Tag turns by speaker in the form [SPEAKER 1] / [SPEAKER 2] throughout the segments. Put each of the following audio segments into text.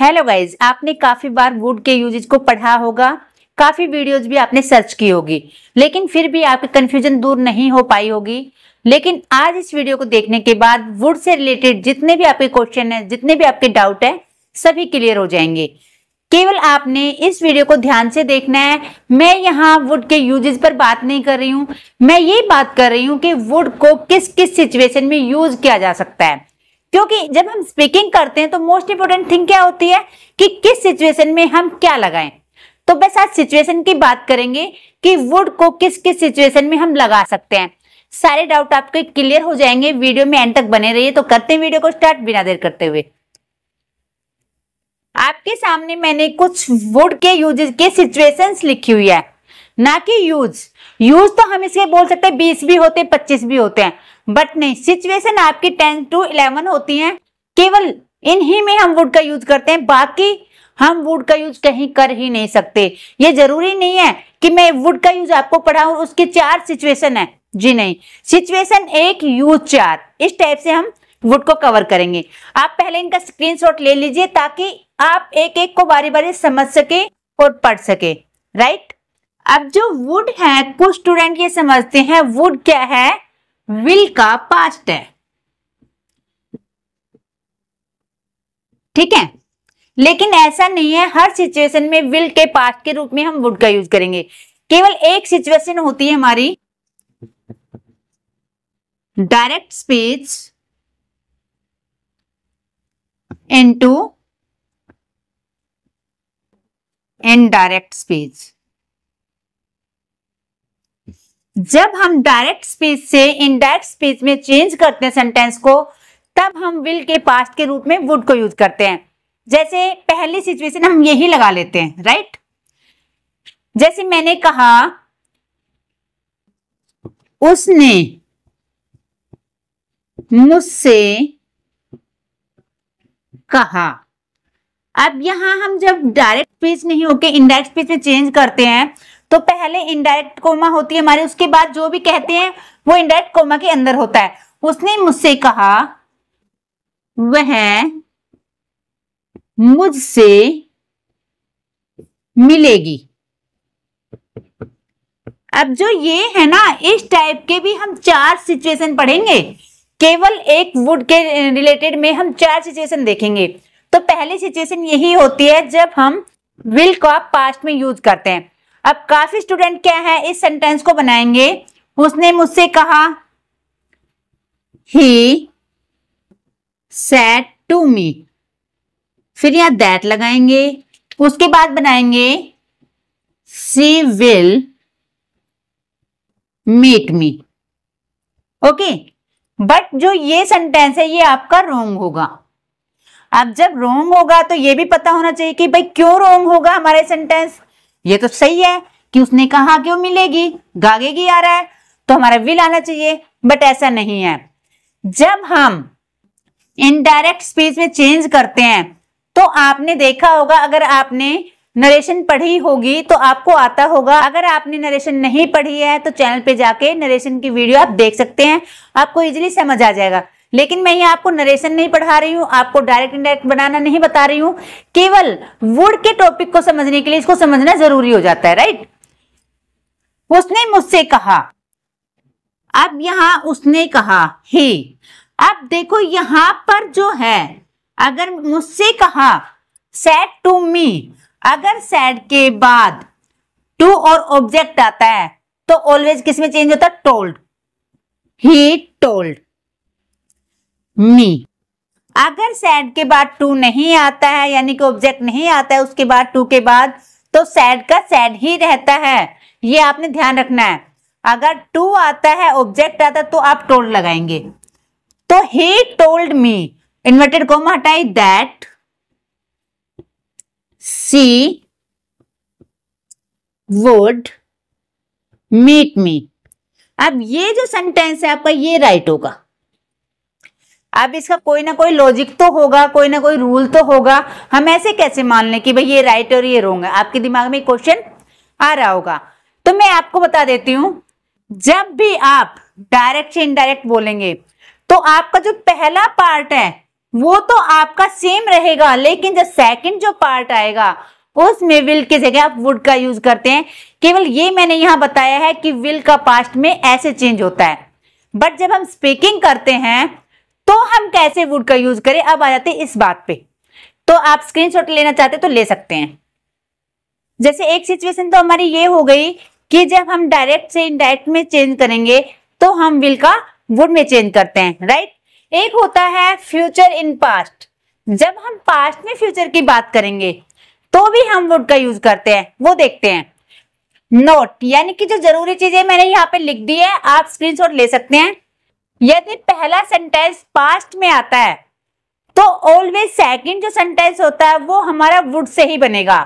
[SPEAKER 1] Hello guys आपने काफी बार would के यूजेज को पढ़ा होगा काफी वीडियोज भी आपने सर्च की होगी लेकिन फिर भी आपकी कंफ्यूजन दूर नहीं हो पाई होगी लेकिन आज इस वीडियो को देखने के बाद वुड से रिलेटेड जितने भी आपके क्वेश्चन है जितने भी आपके डाउट है सभी क्लियर हो जाएंगे केवल आपने इस वीडियो को ध्यान से देखना है मैं यहाँ वुड के यूजेज पर बात नहीं कर रही हूँ मैं ये बात कर रही हूँ कि वुड को किस किस सिचुएशन में यूज किया जा सकता है क्योंकि जब हम स्पीकिंग करते हैं तो मोस्ट इंपोर्टेंट थिंग क्या होती है कि किस सिचुएशन में हम क्या लगाएं तो बस आज सिचुएशन की बात करेंगे कि वुड को किस किस सिचुएशन में हम लगा सकते हैं सारे डाउट आपके क्लियर हो जाएंगे वीडियो में एंड तक बने रहिए तो करते हैं वीडियो को स्टार्ट बिना देर करते हुए आपके सामने मैंने कुछ वुड के यूज के सिचुएशंस लिखी हुई है ना कि यूज यूज तो हम इसके बोल सकते हैं बीस भी होते हैं पच्चीस भी होते हैं बट नहीं सिचुएशन आपकी टेन टू इलेवन होती है केवल इन्हीं में हम वुड का यूज करते हैं बाकी हम वुड का यूज कहीं कर ही नहीं सकते ये जरूरी नहीं है कि मैं वुड का यूज आपको पढ़ाऊ उसके चार सिचुएशन है जी नहीं सिचुएशन एक यूज चार इस टाइप से हम वुड को कवर करेंगे आप पहले इनका स्क्रीनशॉट ले लीजिए ताकि आप एक एक को बारी बारी समझ सके और पढ़ सके राइट अब जो वुड है कुछ स्टूडेंट ये समझते हैं वुड क्या है विल का पास्ट है ठीक है लेकिन ऐसा नहीं है हर सिचुएशन में विल के पास्ट के रूप में हम वुड का यूज करेंगे केवल एक सिचुएशन होती है हमारी direct speech into indirect speech जब हम डायरेक्ट स्पीच से इनडायरेक्ट स्पीच में चेंज करते हैं सेंटेंस को तब हम विल के पास्ट के रूप में वुड को यूज करते हैं जैसे पहली सिचुएशन हम यही लगा लेते हैं राइट जैसे मैंने कहा उसने मुझसे कहा अब यहां हम जब डायरेक्ट स्पीच नहीं होके इनडायरेक्ट स्पीच में चेंज करते हैं तो पहले इनडायरेक्ट कोमा होती है हमारी उसके बाद जो भी कहते हैं वो इनडायरेक्ट कोमा के अंदर होता है उसने मुझसे कहा वह मुझसे मिलेगी अब जो ये है ना इस टाइप के भी हम चार सिचुएशन पढ़ेंगे केवल एक वुड के रिलेटेड में हम चार सिचुएशन देखेंगे तो पहली सिचुएशन यही होती है जब हम विल को आप पास्ट में यूज करते हैं अब काफी स्टूडेंट क्या है इस सेंटेंस को बनाएंगे उसने मुझसे कहा ही सेट टू मी फिर यहां दैट लगाएंगे उसके बाद बनाएंगे she will meet me okay but जो ये सेंटेंस है ये आपका रोंग होगा अब जब रोंग होगा तो ये भी पता होना चाहिए कि भाई क्यों रोंग होगा हमारे सेंटेंस ये तो सही है कि उसने कहा क्यों मिलेगी गागेगी आ रहा है तो हमारा विल आना चाहिए बट ऐसा नहीं है जब हम इनडायरेक्ट स्पीच में चेंज करते हैं तो आपने देखा होगा अगर आपने नरेशन पढ़ी होगी तो आपको आता होगा अगर आपने नरेशन नहीं पढ़ी है तो चैनल पे जाके नरेशन की वीडियो आप देख सकते हैं आपको इजीली समझ आ जाएगा लेकिन मैं ये आपको नरेशन नहीं पढ़ा रही हूँ आपको डायरेक्ट इंडायरेक्ट बनाना नहीं बता रही हूँ केवल वुड के टॉपिक को समझने के लिए इसको समझना जरूरी हो जाता है राइट उसने मुझसे कहा अब यहां उसने कहा ही अब देखो यहां पर जो है अगर मुझसे कहा सैड टू मी अगर सैड के बाद टू और ऑब्जेक्ट आता है तो ऑलवेज किसमें चेंज होता है टोल्ड ही टोल्ड मी अगर सैड के बाद टू नहीं आता है यानी कि ऑब्जेक्ट नहीं आता है उसके बाद टू के बाद तो सैड का सैड ही रहता है ये आपने ध्यान रखना है अगर टू आता है ऑब्जेक्ट आता तो आप टोल्ड लगाएंगे तो ही टोल्ड मी इन्वर्टेड कॉम हटाई that she would meet me अब ये जो सेंटेंस है आपका ये राइट होगा अब इसका कोई ना कोई लॉजिक तो होगा कोई ना कोई रूल तो होगा हम ऐसे कैसे मान लें कि भाई ये राइट और ये रोंग है आपके दिमाग में क्वेश्चन आ रहा होगा तो मैं आपको बता देती हूँ जब भी आप डायरेक्ट से इनडायरेक्ट बोलेंगे तो आपका जो पहला पार्ट है वो तो आपका सेम रहेगा लेकिन जो सेकंड जो पार्ट आएगा उसमें विल की जगह आप वुड का यूज करते हैं केवल ये मैंने यहां बताया है कि विल का पास्ट में ऐसे चेंज होता है बट जब हम स्पीकिंग करते हैं तो हम कैसे वुड का यूज करें अब आ जाते हैं इस बात पे तो आप स्क्रीनशॉट लेना चाहते तो ले सकते हैं जैसे एक सिचुएशन तो हमारी ये हो गई कि जब हम डायरेक्ट से इनडायरेक्ट में चेंज करेंगे तो हम विल का वुड में चेंज करते हैं राइट एक होता है फ्यूचर इन पास्ट जब हम पास्ट में फ्यूचर की बात करेंगे तो भी हम वुड का यूज करते हैं वो देखते हैं नोट यानी कि जो जरूरी चीजें मैंने यहाँ पे लिख दी है आप स्क्रीनशॉट ले सकते हैं यदि पहला सेंटेंस पास्ट में आता है तो ऑलवेज सेकंड जो सेंटेंस होता है वो हमारा वुड से ही बनेगा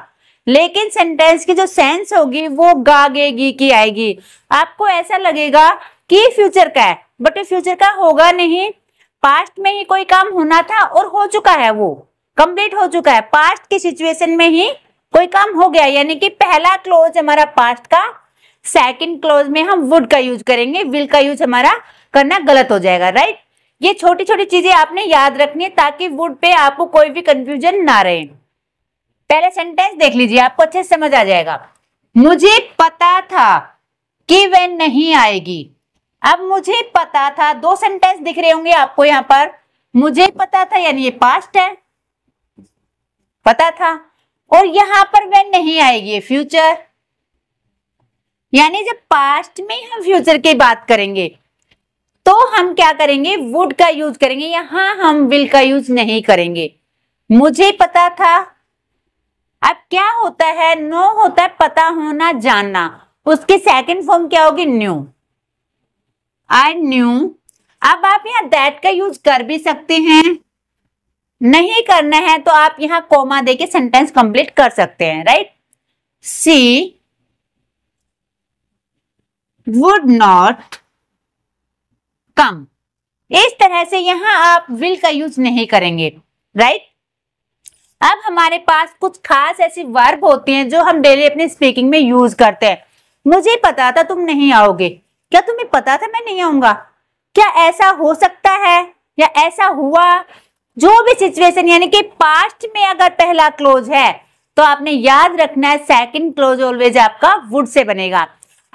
[SPEAKER 1] लेकिन सेंटेंस की जो सेंस होगी वो गागेगी की आएगी आपको ऐसा लगेगा कि फ्यूचर का है बट फ्यूचर का होगा नहीं पास्ट में ही कोई काम होना था और हो चुका है वो कंप्लीट हो चुका है पास्ट की सिचुएशन में ही कोई काम हो गया यानी कि पहला क्लोज हमारा पास्ट का सेकंड क्लोज में हम वुड का यूज करेंगे विल का यूज हमारा करना गलत हो जाएगा राइट ये छोटी छोटी चीजें आपने याद रखनी है ताकि वुड पे आपको कोई भी कंफ्यूजन ना रहे पहले सेंटेंस देख लीजिए आपको अच्छे से समझ आ जाएगा मुझे पता था कि वह नहीं आएगी अब मुझे पता था दो सेंटेंस दिख रहे होंगे आपको यहां पर मुझे पता था यानी ये पास्ट है पता था और यहां पर वह नहीं आएगी फ्यूचर यानी जब पास्ट में हम फ्यूचर की बात करेंगे तो हम क्या करेंगे वुड का यूज करेंगे यहां हम विल का यूज नहीं करेंगे मुझे पता था अब क्या होता है नो होता है पता होना जानना उसकी सेकंड फॉर्म क्या होगी न्यू आई न्यू अब आप यहां दैट का यूज कर भी सकते हैं नहीं करना है तो आप यहां कोमा देके सेंटेंस कंप्लीट कर सकते हैं right she would not come इस तरह से यहाँ आप विल का यूज नहीं करेंगे राइट अब हमारे पास कुछ खास ऐसी वर्ब होती हैं जो हम डेली अपने स्पीकिंग में यूज करते हैं मुझे पता था तुम नहीं आओगे क्या तुम्हें पता था मैं नहीं आऊंगा क्या ऐसा हो सकता है या ऐसा हुआ जो भी सिचुएशन यानी कि पास्ट में अगर पहला क्लोज है तो आपने याद रखना है सेकंड क्लोज ऑलवेज आपका वुड से बनेगा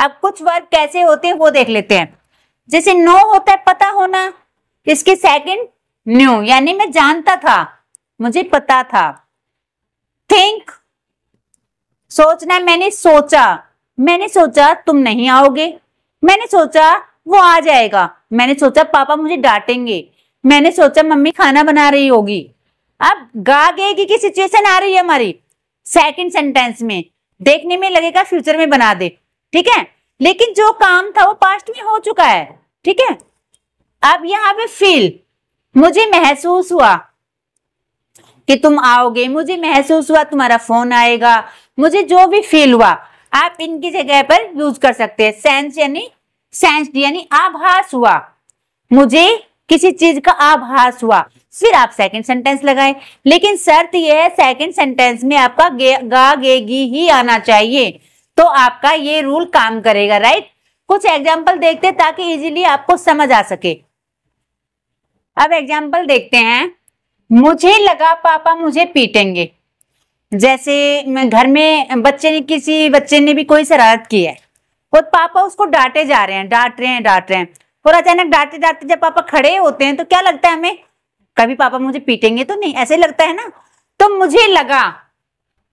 [SPEAKER 1] अब कुछ वर्ब कैसे होते हैं वो देख लेते हैं जैसे नो होता है पता होना इसके सेकंड न्यू यानी मैं जानता था मुझे पता था थिंक सोचना मैंने सोचा मैंने सोचा तुम नहीं आओगे मैंने सोचा वो आ जाएगा मैंने सोचा पापा मुझे डांटेंगे मैंने सोचा मम्मी खाना बना रही होगी अब गा गएगी की सिचुएशन आ रही है हमारी सेकंड सेंटेंस में देखने में लगेगा फ्यूचर में बना दे ठीक है लेकिन जो काम था वो पास्ट में हो चुका है ठीक है अब यहाँ पे फील मुझे महसूस हुआ कि तुम आओगे मुझे महसूस हुआ तुम्हारा फोन आएगा मुझे जो भी फील हुआ आप इनकी जगह पर यूज कर सकते हैं सेंस यानी सेंस यानी आभास हुआ मुझे किसी चीज का आभास हुआ फिर आप सेकंड सेंटेंस लगाएं लेकिन शर्त यह है सेकंड सेंटेंस में आपका गे, गा गेगी ही आना चाहिए तो आपका ये रूल काम करेगा राइट कुछ एग्जाम्पल देखते हैं ताकि इजीली आपको समझ आ सके अब एग्जाम्पल देखते हैं मुझे लगा पापा मुझे पीटेंगे जैसे घर में बच्चे ने किसी बच्चे ने भी कोई शरारत की है और पापा उसको डांटे जा रहे हैं डांट रहे हैं डांट रहे हैं और अचानक डांटे डांटते जब पापा खड़े होते हैं तो क्या लगता है हमें कभी पापा मुझे पीटेंगे तो नहीं ऐसे लगता है ना तो मुझे लगा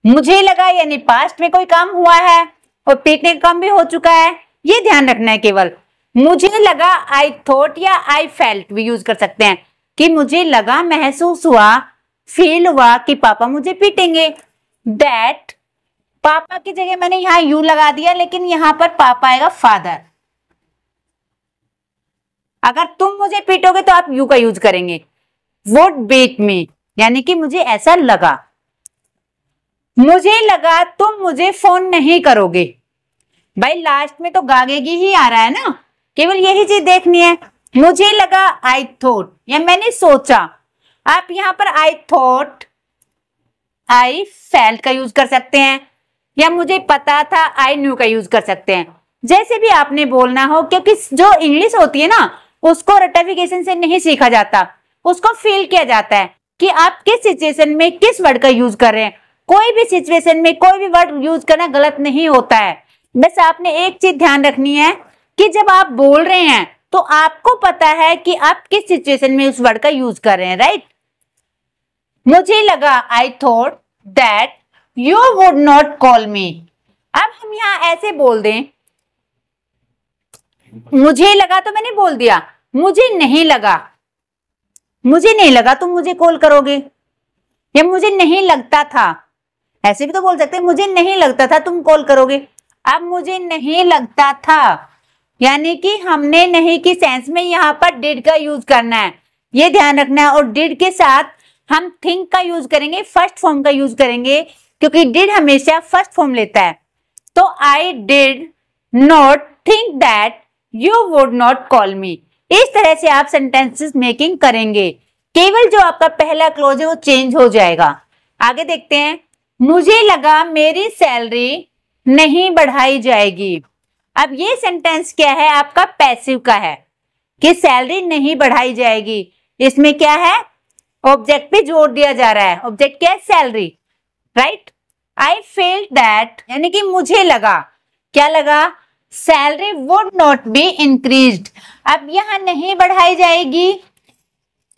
[SPEAKER 1] मुझे लगा यानी पास्ट में कोई काम हुआ है और पीटने का काम भी हो चुका है ये ध्यान रखना है केवल मुझे लगा आई थॉट या आई फेल्ट भी यूज कर सकते हैं कि मुझे लगा महसूस हुआ फील हुआ कि पापा मुझे पीटेंगे दैट पापा की जगह मैंने यहां यू लगा दिया लेकिन यहां पर पापा आएगा फादर अगर तुम मुझे पीटोगे तो आप यू का यूज करेंगे वोट बीट मी यानी कि मुझे ऐसा लगा मुझे लगा तुम मुझे फोन नहीं करोगे भाई लास्ट में तो गागेगी ही आ रहा है ना केवल यही चीज देखनी है मुझे लगा आई थोट या मैंने सोचा आप यहाँ पर आई थोट आई फेल का यूज कर सकते हैं या मुझे पता था आई न्यू का यूज कर सकते हैं जैसे भी आपने बोलना हो क्योंकि जो इंग्लिश होती है ना उसको रटिफिकेशन से नहीं सीखा जाता उसको फील किया जाता है कि आप किस सिचुएशन में किस वर्ड का यूज कर रहे हैं कोई भी सिचुएशन में कोई भी वर्ड यूज करना गलत नहीं होता है बस आपने एक चीज ध्यान रखनी है कि जब आप बोल रहे हैं तो आपको पता है कि आप किस सिचुएशन में उस वर्ड का यूज कर रहे हैं राइट मुझे लगा I thought that you would not call me अब हम यहां ऐसे बोल दें मुझे लगा तो मैंने बोल दिया मुझे नहीं लगा मुझे नहीं लगा तुम मुझे कॉल करोगे या मुझे नहीं लगता था ऐसे भी तो बोल सकते हैं मुझे नहीं लगता था तुम कॉल करोगे अब मुझे नहीं लगता था यानी कि हमने नहीं की सेंस में यहाँ पर डिड का यूज करना है ये ध्यान रखना है और डिड के साथ हम थिंक का यूज करेंगे फर्स्ट फॉर्म का यूज करेंगे क्योंकि डिड हमेशा फर्स्ट फॉर्म लेता है तो I did not think that you would not call me इस तरह से आप सेंटेंसेस मेकिंग करेंगे केवल जो आपका पहला क्लोज है वो चेंज हो जाएगा आगे देखते हैं मुझे लगा मेरी सैलरी नहीं बढ़ाई जाएगी अब ये सेंटेंस क्या है आपका पैसिव का है कि सैलरी नहीं बढ़ाई जाएगी इसमें क्या है ऑब्जेक्ट पे जोड़ दिया जा रहा है ऑब्जेक्ट क्या है salary right I feel that यानी कि मुझे लगा क्या लगा salary would not be increase अब यहां नहीं बढ़ाई जाएगी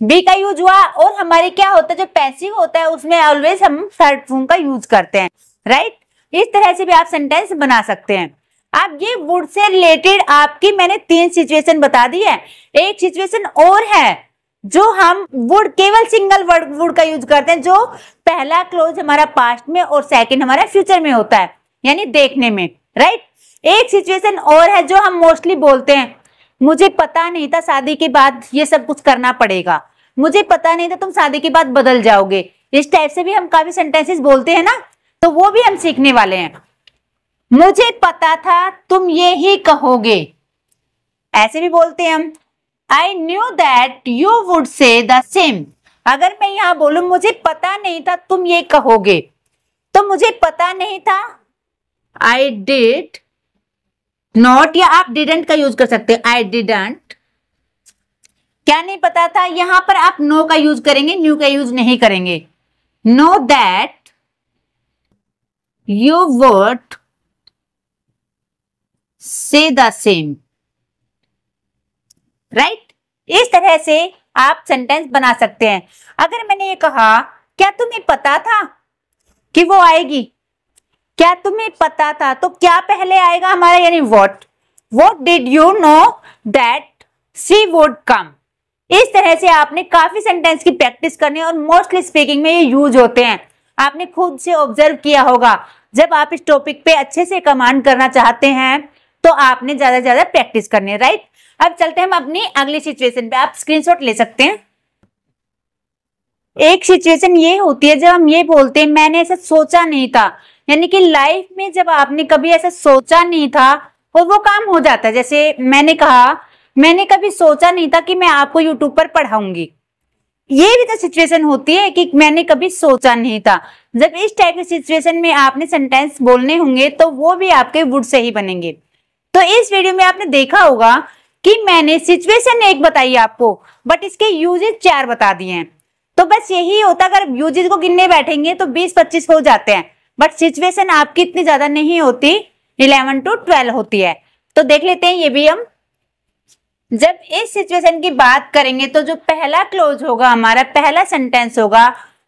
[SPEAKER 1] बी का यूज हुआ और हमारे क्या होता है जो पैसिव होता है उसमें ऑलवेज हम थर्ड फॉर्म का यूज करते हैं राइट इस तरह से भी आप सेंटेंस बना सकते हैं अब ये वुड से रिलेटेड आपकी मैंने तीन सिचुएशन बता दी है एक सिचुएशन और है जो हम वुड केवल सिंगल वर्ड वुड का यूज करते हैं जो पहला क्लोज हमारा पास्ट में और सेकंड हमारा फ्यूचर में होता है यानी देखने में राइट एक सिचुएशन और है जो हम मोस्टली बोलते हैं मुझे पता नहीं था शादी के बाद ये सब कुछ करना पड़ेगा मुझे पता नहीं था तुम शादी के बाद बदल जाओगे इस टाइप से भी हम काफी सेंटेंसेस बोलते हैं ना तो वो भी हम सीखने वाले हैं मुझे पता था तुम ये ही कहोगे ऐसे भी बोलते हैं हम I knew that you would say the same अगर मैं यहां बोलू मुझे पता नहीं था तुम ये कहोगे तो मुझे पता नहीं था आई डिड नॉट या आप डिडेंट का यूज कर सकते हैं आई डिडेंट क्या नहीं पता था यहां पर आप नो का यूज करेंगे न्यू का यूज नहीं करेंगे नो दैट यू वर्ट से द सेम राइट इस तरह से आप सेंटेंस बना सकते हैं अगर मैंने ये कहा क्या तुम्हें पता था कि वो आएगी क्या तुम्हें पता था तो क्या पहले आएगा हमारा यानी what what did you know that she would come इस तरह से आपने काफी सेंटेंस की प्रैक्टिस करनी है और मोस्टली स्पीकिंग में ये यूज होते हैं आपने खुद से ऑब्जर्व किया होगा जब आप इस टॉपिक पे अच्छे से कमांड करना चाहते हैं तो आपने ज्यादा ज्यादा प्रैक्टिस करनी है राइट अब चलते हैं हम अपनी अगली सिचुएशन पे आप स्क्रीनशॉट ले सकते हैं एक सिचुएशन ये होती है जब हम ये बोलते हैं मैंने ऐसा सोचा नहीं था यानी कि लाइफ में जब आपने कभी ऐसा सोचा नहीं था और वो काम हो जाता है जैसे मैंने कहा मैंने कभी सोचा नहीं था कि मैं आपको यूट्यूब पर पढ़ाऊंगी ये भी तो सिचुएशन होती है कि मैंने कभी सोचा नहीं था जब इस टाइप की सिचुएशन में आपने सेंटेंस बोलने होंगे तो वो भी आपके वुड से ही बनेंगे तो इस वीडियो में आपने देखा होगा कि मैंने सिचुएशन एक बताई आपको बट इसके यूजेज चार बता दिए हैं तो बस यही होता अगर यूजेज को गिनने बैठेंगे तो बीस पच्चीस हो जाते हैं बट सिचुएशन आपकी इतनी ज्यादा नहीं होती इलेवन टू ट्वेल्व होती है तो देख लेते हैं ये भी हम जब इस सिचुएशन की बात करेंगे तो जो पहला क्लोज होगा हमारा पहला सेंटेंस होगा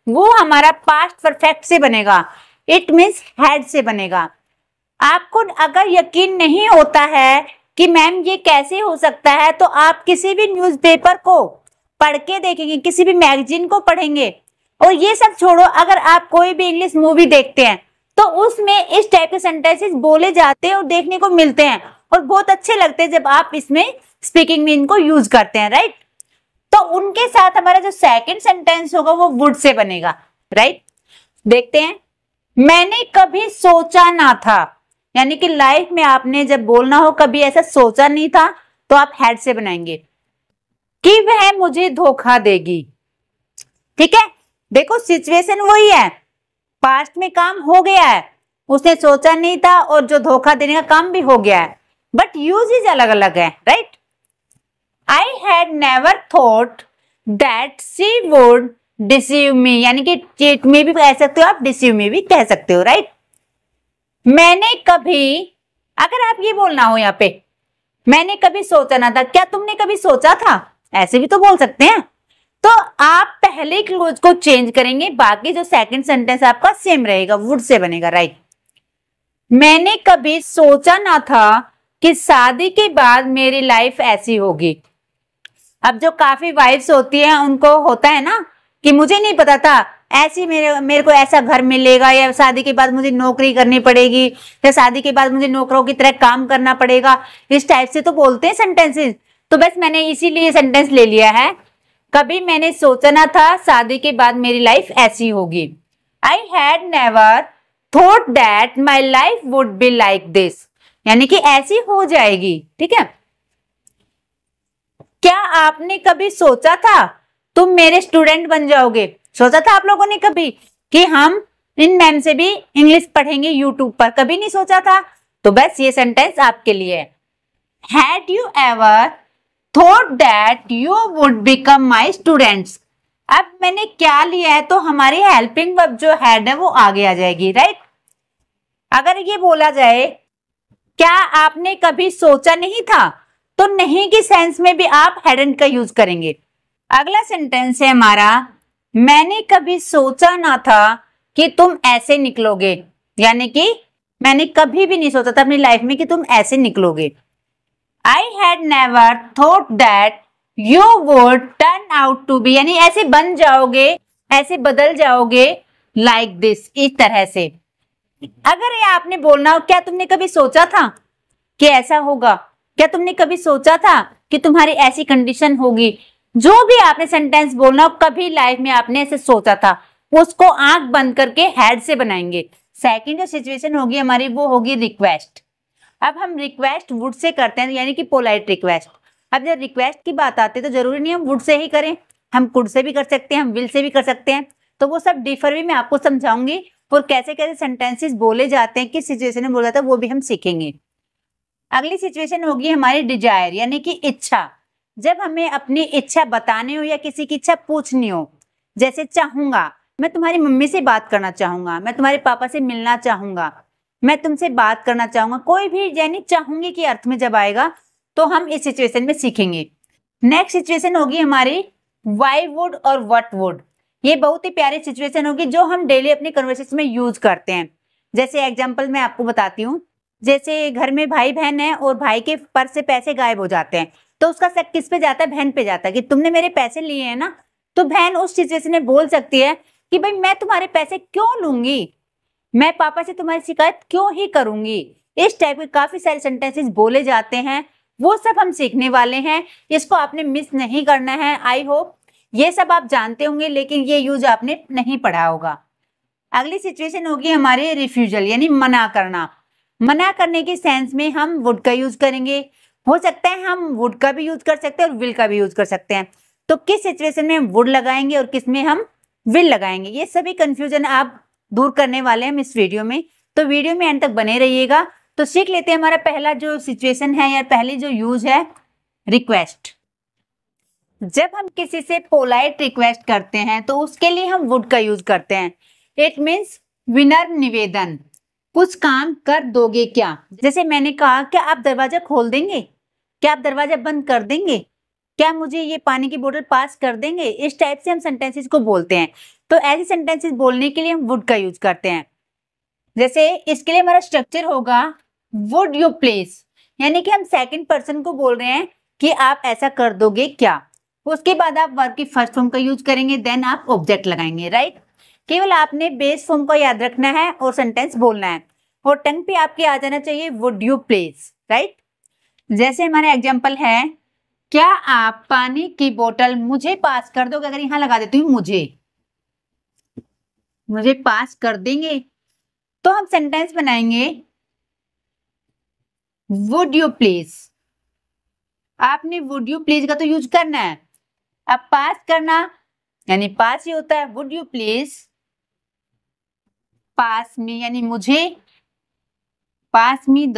[SPEAKER 1] वो हमारा पास्ट परफेक्ट से बनेगा इट मीन्स हैड से बनेगा आपको अगर यकीन नहीं होता है कि मैम ये कैसे हो सकता है तो आप किसी भी न्यूज़पेपर को पढ़ के देखेंगे किसी भी मैगजीन को पढ़ेंगे और ये सब छोड़ो अगर आप कोई भी इंग्लिश मूवी देखते हैं तो उसमें इस टाइप के सेंटेंसेस बोले जाते हैं और देखने को मिलते हैं और बहुत अच्छे लगते हैं जब आप इसमें स्पीकिंग में इनको यूज करते हैं राइट तो उनके साथ हमारा जो सेकंड सेंटेंस होगा वो वुड से बनेगा राइट देखते हैं मैंने कभी सोचा ना था यानी कि लाइफ में आपने जब बोलना हो कभी ऐसा सोचा नहीं था तो आप हेड से बनाएंगे कि वह मुझे धोखा देगी ठीक है देखो सिचुएशन वही है पास्ट में काम हो गया है उसने सोचा नहीं था और जो धोखा देने का काम भी हो गया है बट यूज इज अलग अलग है right I had never thought that she would deceive me. यानी कि चीट में भी कह सकते हो आप डिसीव में भी कह सकते हो राइट मैंने कभी अगर आप ये बोलना हो यहाँ पे मैंने कभी सोचा ना था क्या तुमने कभी सोचा था ऐसे भी तो बोल सकते हैं तो आप पहले क्लोज को चेंज करेंगे बाकी जो सेकंड सेंटेंस आपका सेम रहेगा वुड से बनेगा राइट मैंने कभी सोचा ना था कि शादी के बाद मेरी लाइफ ऐसी होगी अब जो काफी वाइफ्स होती है उनको होता है ना कि मुझे नहीं पता था ऐसी मेरे मेरे को ऐसा घर मिलेगा या शादी के बाद मुझे नौकरी करनी पड़ेगी या शादी के बाद मुझे नौकरों की तरह काम करना पड़ेगा इस टाइप से तो बोलते हैं सेंटेंसेस तो बस मैंने इसीलिए सेंटेंस ले लिया है कभी मैंने सोचा ना था शादी के बाद मेरी लाइफ ऐसी होगी I had never thought that my life would be like this यानी कि ऐसी हो जाएगी ठीक है क्या आपने कभी सोचा था तुम मेरे स्टूडेंट बन जाओगे सोचा था आप लोगों ने कभी कि हम इन मैम से भी इंग्लिश पढ़ेंगे यूट्यूब पर कभी नहीं सोचा था तो बस ये सेंटेंस आपके लिए had you ever thought that you would become my students अब मैंने क्या लिया है तो हमारी हेल्पिंग वर्ब जो हैड है वो आगे आ जाएगी राइट अगर ये बोला जाए क्या आपने कभी सोचा नहीं था तो नहीं की सेंस में भी आप एंड का यूज करेंगे अगला सेंटेंस है हमारा मैंने कभी सोचा ना था कि तुम ऐसे निकलोगे यानी कि मैंने कभी भी नहीं सोचा था अपनी लाइफ में कि तुम ऐसे निकलोगे I had never thought that you would turn out to be यानी ऐसे बन जाओगे ऐसे बदल जाओगे लाइक like दिस इस तरह से अगर ये आपने बोलना हो क्या तुमने कभी सोचा था कि ऐसा होगा क्या तुमने कभी सोचा था कि तुम्हारी ऐसी कंडीशन होगी जो भी आपने सेंटेंस बोलना कभी लाइफ में आपने ऐसे सोचा था उसको आंख बंद करके हेड से बनाएंगे सेकंड जो सिचुएशन होगी हमारी वो होगी रिक्वेस्ट अब हम रिक्वेस्ट वुड से करते हैं यानी कि पोलाइट रिक्वेस्ट अब जब रिक्वेस्ट की बात आती है तो जरूरी नहीं हम वुड से ही करें हम कुड से भी कर सकते हैं हम विल से भी कर सकते हैं तो वो सब डिफर भी मैं आपको समझाऊंगी और कैसे कैसे सेंटेंसेस बोले जाते हैं किस सिचुएशन में बोला जाता है वो भी हम सीखेंगे अगली सिचुएशन होगी हमारी डिजायर यानी कि इच्छा जब हमें अपनी इच्छा बताने हो या किसी की इच्छा पूछनी हो जैसे चाहूंगा मैं तुम्हारी मम्मी से बात करना चाहूंगा मैं तुम्हारे पापा से मिलना चाहूंगा मैं तुमसे बात करना चाहूंगा कोई भी यानी चाहूंगी के अर्थ में जब आएगा तो हम इस सिचुएशन में सीखेंगे नेक्स्ट सिचुएशन होगी हमारी वाई वुड और वट वुड ये बहुत ही प्यारी सिचुएशन होगी जो हम डेली अपने कन्वर्सेशन में यूज करते हैं जैसे एग्जाम्पल मैं आपको बताती हूँ जैसे घर में भाई बहन है और भाई के पर्स से पैसे गायब हो जाते हैं तो उसका शक किस पे जाता है बहन पे जाता है कि तुमने मेरे पैसे लिए हैं ना तो बहन उस सिचुएशन में बोल सकती है कि भाई मैं तुम्हारे पैसे क्यों लूंगी मैं पापा से तुम्हारी शिकायत क्यों ही करूंगी इस टाइप के काफी सारे सेंटेंसेस बोले जाते हैं वो सब हम सीखने वाले हैं इसको आपने मिस नहीं करना है आई होप ये सब आप जानते होंगे लेकिन ये यूज आपने नहीं पढ़ा होगा अगली सिचुएशन होगी हमारे रिफ्यूजल यानी मना करना मना करने के सेंस में हम वुड का यूज करेंगे हो सकता है हम वुड का भी यूज कर सकते हैं और विल का भी यूज कर सकते हैं तो किस सिचुएशन में वुड लगाएंगे और किस में हम विल लगाएंगे ये सभी कंफ्यूजन आप दूर करने वाले हैं इस वीडियो में तो वीडियो में एंड तक बने रहिएगा तो सीख लेते हैं हमारा पहला जो सिचुएशन है या पहली जो यूज है रिक्वेस्ट जब हम किसी से पोलाइट रिक्वेस्ट करते हैं तो उसके लिए हम वुड का यूज करते हैं इट मीन्स विनर निवेदन कुछ काम कर दोगे क्या जैसे मैंने कहा क्या आप दरवाजा खोल देंगे क्या आप दरवाजा बंद कर देंगे क्या मुझे ये पानी की बोतल पास कर देंगे इस टाइप से हम सेंटेंसेस को बोलते हैं तो ऐसे सेंटेंसेस बोलने के लिए हम वुड का यूज करते हैं जैसे इसके लिए हमारा स्ट्रक्चर होगा वुड योर प्लेस यानी कि हम सेकंड पर्सन को बोल रहे हैं कि आप ऐसा कर दोगे क्या उसके बाद आप वर्क की फर्स्ट फॉर्म का यूज करेंगे देन आप ऑब्जेक्ट लगाएंगे राइट केवल आपने बेस फॉर्म को याद रखना है और सेंटेंस बोलना है और टंग पे आपके आ जाना चाहिए वुड यू प्लीज राइट जैसे हमारे एग्जाम्पल है क्या आप पानी की बोतल मुझे पास कर दोगे अगर यहां लगा देती हूँ मुझे मुझे पास कर देंगे तो हम सेंटेंस बनाएंगे वुड यू प्लीज आपने वुड यू प्लीज का तो यूज करना है अब पास करना यानी पास ही होता है would you please pass me यानी मुझे पास मी द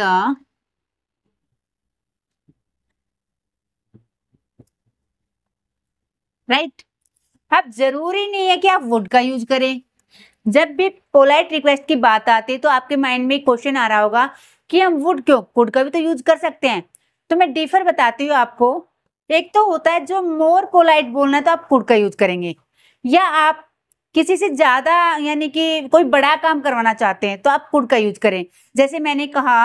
[SPEAKER 1] राइट अब जरूरी नहीं है कि आप वुड का यूज करें जब भी पोलाइट रिक्वेस्ट की बात आती है तो आपके माइंड में क्वेश्चन आ रहा होगा कि हम वुड क्यों वुड का भी तो यूज कर सकते हैं तो मैं डिफर बताती हूँ आपको एक तो होता है जो मोर पोलाइट बोलना है तो आप वुड का यूज करेंगे या आप किसी से ज़्यादा यानी कि कोई बड़ा काम करवाना चाहते हैं तो आप कुड का यूज करें जैसे मैंने कहा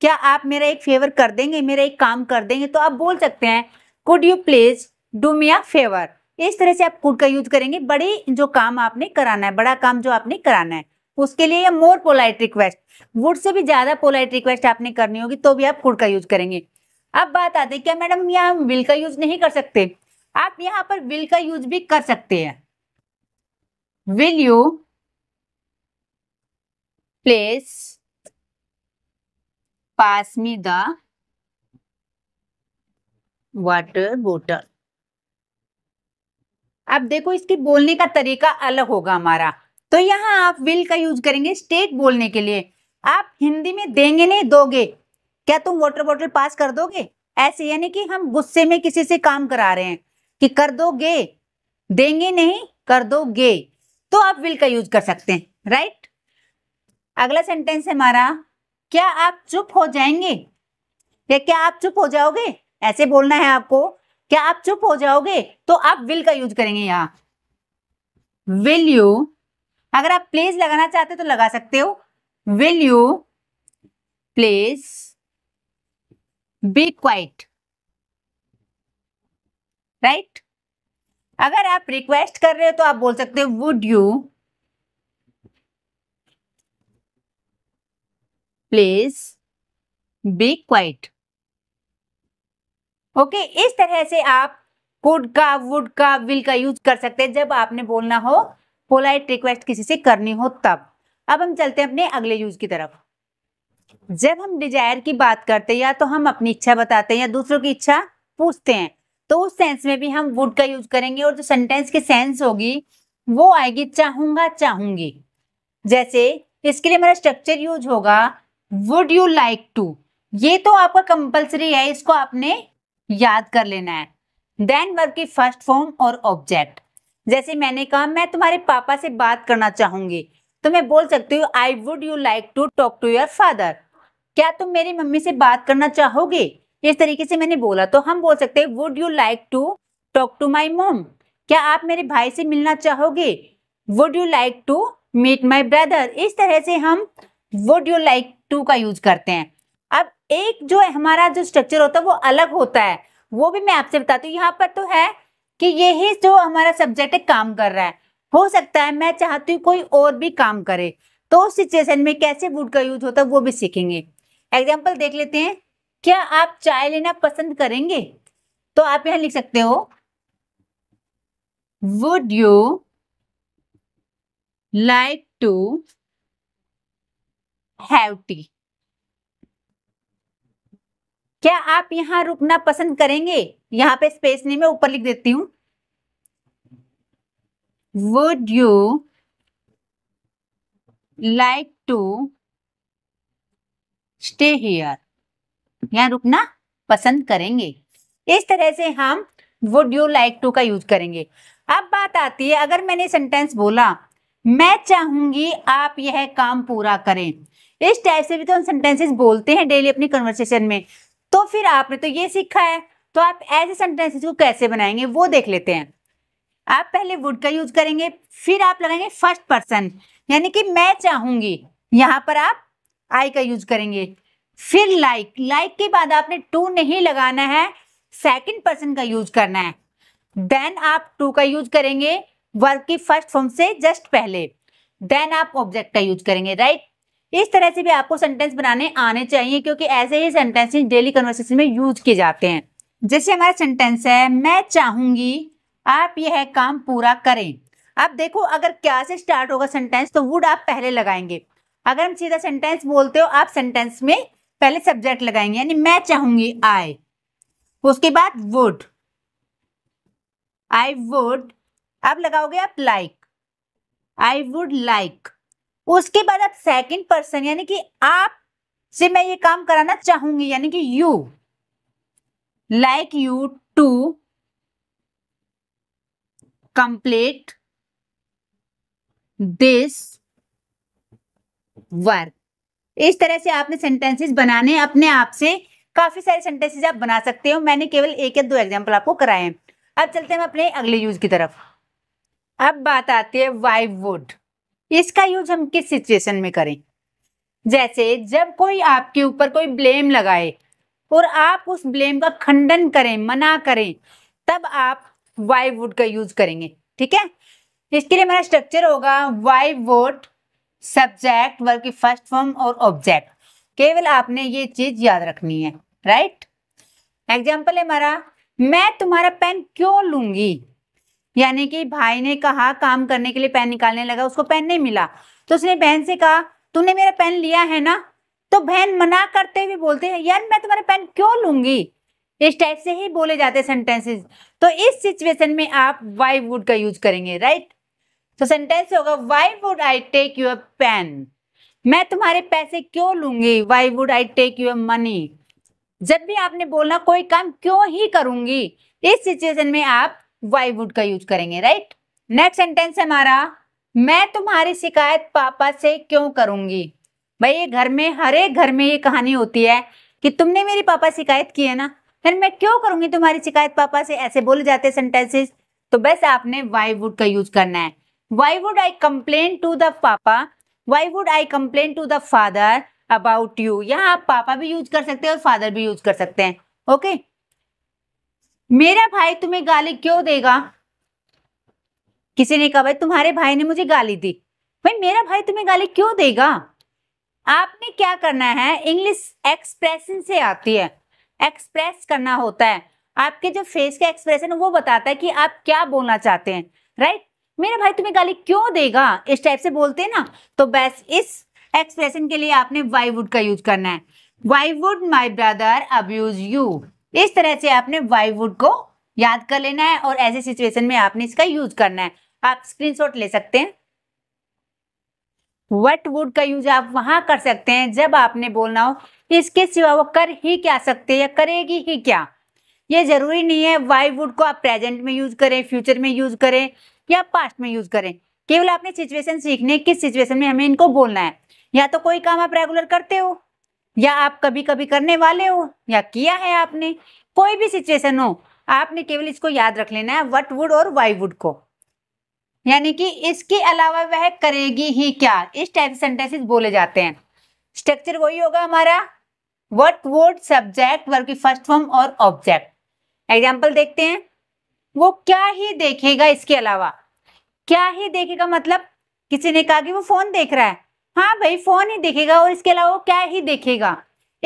[SPEAKER 1] क्या आप मेरा एक फेवर कर देंगे मेरा एक काम कर देंगे तो आप बोल सकते हैं could you please do me a favour इस तरह से आप कुड का यूज करेंगे बड़े जो काम आपने कराना है बड़ा काम जो आपने कराना है उसके लिए या मोर पोलाइट रिक्वेस्ट वुड से भी ज्यादा पोलाइट रिक्वेस्ट आपने करनी होगी तो भी आप कुड का यूज करेंगे अब बात आते क्या मैडम यहाँ विल का यूज नहीं कर सकते आप यहाँ पर विल का यूज भी कर सकते हैं will you please pass me the water bottle अब देखो इसके बोलने का तरीका अलग होगा हमारा तो यहाँ आप विल का यूज करेंगे स्टेट बोलने के लिए आप हिंदी में देंगे नहीं दोगे क्या तुम वाटर बोटल पास कर दोगे ऐसे यानी कि हम गुस्से में किसी से काम करा रहे हैं कि कर दोगे देंगे नहीं कर दोगे तो आप विल का यूज कर सकते हैं राइट अगला सेंटेंस है हमारा क्या आप चुप हो जाएंगे या क्या आप चुप हो जाओगे ऐसे बोलना है आपको क्या आप चुप हो जाओगे तो आप विल का यूज करेंगे यहाँ विल यू अगर आप प्लेस लगाना चाहते तो लगा सकते हो will you please be quiet right अगर आप रिक्वेस्ट कर रहे हो तो आप बोल सकते हो would you please be quiet okay इस तरह से आप कुड का वुड का विल का यूज कर सकते हैं जब आपने बोलना हो पोलाइट रिक्वेस्ट किसी से करनी हो तब अब हम चलते हैं अपने अगले यूज की तरफ जब हम डिजायर की बात करते हैं या तो हम अपनी इच्छा बताते हैं या दूसरों की इच्छा पूछते हैं तो उस सेंस में भी हम वुड का यूज करेंगे और जो सेंटेंस की सेंस होगी वो आएगी चाहूंगा चाहूंगी जैसे इसके लिए मेरा स्ट्रक्चर यूज होगा वुड यू लाइक टू ये तो आपका कंपल्सरी है इसको आपने याद कर लेना है देन वर्ब की फर्स्ट फॉर्म और ऑब्जेक्ट जैसे मैंने कहा मैं तुम्हारे पापा से बात करना चाहूंगी तो मैं बोल सकती हूँ I would you like to talk to your father क्या तुम मेरी मम्मी से बात करना चाहोगे इस तरीके से मैंने बोला तो हम बोल सकते हैं would you like to talk to my mom क्या आप मेरे भाई से मिलना चाहोगे would you like to meet my brother इस तरह से हम वुड यू लाइक टू का यूज करते हैं अब एक जो हमारा जो स्ट्रक्चर होता है वो अलग होता है वो भी मैं आपसे बताती हूँ यहाँ पर तो है कि यही जो हमारा सब्जेक्ट है काम कर रहा है हो सकता है मैं चाहती हूँ कोई और भी काम करे तो उस सिचुएशन में कैसे वुड का यूज होता है वो भी सीखेंगे एग्जाम्पल देख लेते हैं क्या आप चाय लेना पसंद करेंगे तो आप यहां लिख सकते हो would you like to have tea क्या आप यहां रुकना पसंद करेंगे यहां पे स्पेस नहीं मैं ऊपर लिख देती हूं would you like to stay here यहाँ रुकना पसंद करेंगे इस तरह से हम वुड यू लाइक टू का यूज करेंगे अब बात आती है अगर मैंने सेंटेंस बोला मैं चाहूंगी आप यह काम पूरा करें इस टाइप से भी तो हम सेंटेंसेस बोलते हैं डेली अपनी कन्वर्सेशन में तो फिर आपने तो ये सीखा है तो आप ऐसे सेंटेंसेस को कैसे बनाएंगे वो देख लेते हैं आप पहले वुड का यूज करेंगे फिर आप लगाएंगे फर्स्ट पर्सन यानी कि मैं चाहूंगी यहाँ पर आप आई का यूज करेंगे फिर लाइक लाइक के बाद आपने टू नहीं लगाना है सेकंड पर्सन का यूज करना है देन आप टू का यूज करेंगे वर्क की फर्स्ट फॉर्म से जस्ट पहले देन आप ऑब्जेक्ट का यूज करेंगे राइट इस तरह से भी आपको सेंटेंस बनाने आने चाहिए क्योंकि ऐसे ही सेंटेंस डेली कन्वर्सेशन में यूज किए जाते हैं जैसे हमारा सेंटेंस है मैं चाहूंगी आप यह काम पूरा करें अब देखो अगर क्या से स्टार्ट होगा सेंटेंस तो वुड आप पहले लगाएंगे अगर हम सीधा सेंटेंस बोलते हो आप सेंटेंस में पहले सब्जेक्ट लगाएंगे यानी मैं चाहूंगी आई उसके बाद वुड आई वुड अब लगाओगे आप लाइक आई वुड लाइक उसके बाद आप सेकेंड पर्सन यानी कि आप से मैं ये काम कराना चाहूंगी यानी कि you like you to complete this work इस तरह से आपने सेंटेंसेस बनाने अपने आप से काफ़ी सारे सेंटेंसेस आप बना सकते हो मैंने केवल एक या दो एग्जाम्पल आपको कराए हैं अब चलते हैं अपने अगले यूज़ की तरफ अब बात आती है वाई वुड इसका यूज हम किस सिचुएशन में करें जैसे जब कोई आपके ऊपर कोई ब्लेम लगाए और आप उस ब्लेम का खंडन करें मना करें तब आप वाई वुड का यूज करेंगे ठीक है इसके लिए हमारा स्ट्रक्चर होगा वाई वोट सब्जेक्ट वर्ग की फर्स्ट फॉर्म और ऑब्जेक्ट केवल आपने ये चीज याद रखनी है राइट एग्जाम्पल है हमारा मैं तुम्हारा पेन क्यों लूंगी यानी कि भाई ने कहा काम करने के लिए पेन निकालने लगा उसको पेन नहीं मिला तो उसने बहन से कहा तूने मेरा पेन लिया है ना तो बहन मना करते हुए बोलते हैं यार मैं तुम्हारा पेन क्यों लूंगी इस टाइप से ही बोले जाते सेंटेंसेस तो इस सिचुएशन में आप वाई वुड का यूज करेंगे राइट तो सेंटेंस होगा why would I take your pen मैं तुम्हारे पैसे क्यों लूंगी why would I take your money जब भी आपने बोलना कोई काम क्यों ही करूंगी इस सिचुएशन में आप वाई वुड का यूज करेंगे राइट नेक्स्ट सेंटेंस है हमारा मैं तुम्हारी शिकायत पापा से क्यों करूंगी भाई ये घर में हर एक घर में ये कहानी होती है कि तुमने मेरी पापा शिकायत की है ना फिर मैं क्यों करूंगी तुम्हारी शिकायत पापा से ऐसे बोले जाते सेंटेंसेस तो बस आपने वाई वुड का यूज करना है why would i complain to the papa why would i complain to the father about you यहाँ आप पापा भी यूज कर सकते हैं और फादर भी यूज कर सकते हैं ओके मेरा भाई तुम्हें गाली क्यों देगा किसी ने कहा भाई तुम्हारे भाई ने मुझे गाली दी भाई मेरा भाई तुम्हें गाली क्यों देगा आपने क्या करना है इंग्लिश एक्सप्रेशन से आती है एक्सप्रेस करना होता है आपके जो फेस का एक्सप्रेशन है वो बताता है कि आप क्या बोलना चाहते हैं राइट मेरा भाई तुम्हें गाली क्यों देगा इस टाइप से बोलते हैं ना तो बस इस एक्सप्रेशन के लिए आपने वाई वुड का यूज करना है why would my brother abuse you इस तरह से आपने वाई वुड को याद कर लेना है और ऐसे सिचुएशन में आपने इसका यूज करना है आप स्क्रीन ले सकते हैं वट वुड का यूज आप वहां कर सकते हैं जब आपने बोलना हो इसके सिवा वो कर ही क्या सकते या करेगी ही क्या ये जरूरी नहीं है वाई वुड को आप प्रेजेंट में यूज करें फ्यूचर में यूज करें या पास्ट में यूज करें केवल आपने सिचुएशन सीखने किस सिचुएशन में हमें इनको बोलना है या तो कोई काम आप रेगुलर करते हो या आप कभी कभी करने वाले हो या किया है आपने कोई भी सिचुएशन हो आपने केवल इसको याद रख लेना है वट वुड और वाई वुड को यानी कि इसके अलावा वह करेगी ही क्या इस टाइप सेंटेंसेस बोले जाते हैं स्ट्रक्चर वही होगा हमारा what would subject verb first form और ऑब्जेक्ट एग्जाम्पल देखते हैं वो क्या ही देखेगा इसके अलावा क्या ही देखेगा मतलब किसी ने कहा कि वो फोन देख रहा है हाँ भाई फोन ही देखेगा और इसके अलावा वो क्या ही देखेगा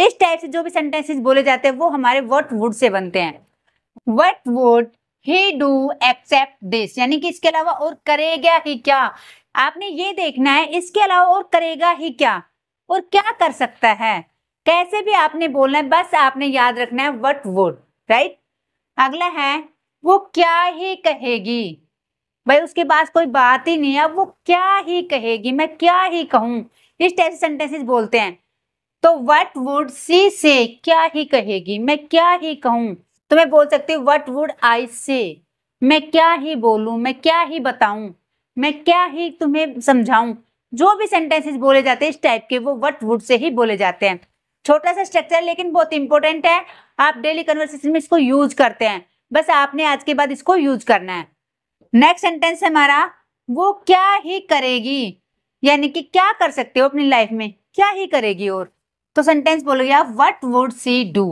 [SPEAKER 1] इस टाइप से जो भी सेंटेंसेस बोले जाते हैं वो हमारे वट वुड से बनते हैं what would he do except this यानी कि इसके अलावा और करेगा ही क्या आपने ये देखना है इसके अलावा और करेगा ही क्या और क्या कर सकता है कैसे भी आपने बोलना है बस आपने याद रखना है वट वुड राइट अगला है वो क्या ही कहेगी भाई उसके पास कोई बात ही नहीं है वो क्या ही कहेगी मैं क्या ही कहूँ इस टाइप से सेंटेंसेस बोलते हैं तो वट वुड सी से क्या ही कहेगी मैं क्या ही कहूँ तो मैं बोल सकती हूँ वट वुड आई से मैं क्या ही बोलूँ मैं क्या ही बताऊँ मैं क्या ही तुम्हें समझाऊँ जो भी सेंटेंसेस बोले जाते हैं इस टाइप के वो वट वुड से ही बोले जाते हैं छोटा सा स्ट्रक्चर लेकिन बहुत इंपॉर्टेंट है आप डेली कन्वर्सेशन में इसको यूज करते हैं बस आपने आज के बाद इसको यूज करना है नेक्स्ट सेंटेंस है हमारा वो क्या ही करेगी यानी कि क्या कर सकते हो अपनी लाइफ में क्या ही करेगी और तो सेंटेंस बोलोगे आप वट वुड सी डू